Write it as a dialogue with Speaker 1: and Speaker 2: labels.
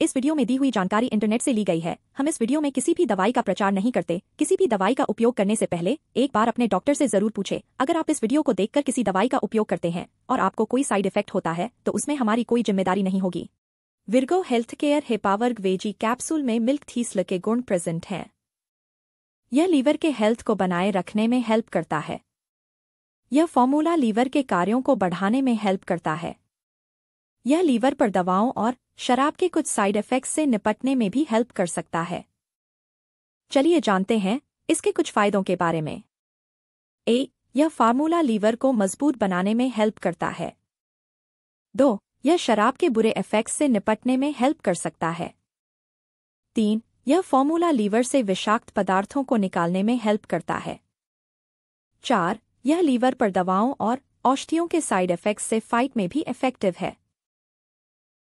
Speaker 1: इस वीडियो में दी हुई जानकारी इंटरनेट से ली गई है हम इस वीडियो में किसी भी दवाई का प्रचार नहीं करते किसी भी दवाई का उपयोग करने से पहले एक बार अपने डॉक्टर से जरूर पूछे अगर आप इस वीडियो को देखकर किसी दवाई का उपयोग करते हैं और आपको कोई साइड इफेक्ट होता है तो उसमें हमारी कोई जिम्मेदारी नहीं होगी विर्गो हेल्थ केयर हेपावर्ग वेजी कैप्सूल में मिल्क थीसल के गुण प्रेजेंट हैं यह लीवर के हेल्थ को बनाए रखने में हेल्प करता है यह फॉर्मूला लीवर के कार्यों को बढ़ाने में हेल्प करता है यह लीवर पर दवाओं और शराब के कुछ साइड इफेक्ट्स से निपटने में भी हेल्प कर सकता है चलिए जानते हैं इसके कुछ फायदों के बारे में ए यह फार्मूला लीवर को मजबूत बनाने में हेल्प करता है दो यह शराब के बुरे इफेक्ट्स से निपटने में हेल्प कर सकता है तीन यह फार्मूला लीवर से विषाक्त पदार्थों को निकालने में हेल्प करता है चार यह लीवर पर दवाओं और औषधियों के साइड इफेक्ट्स से फाइट में भी इफेक्टिव है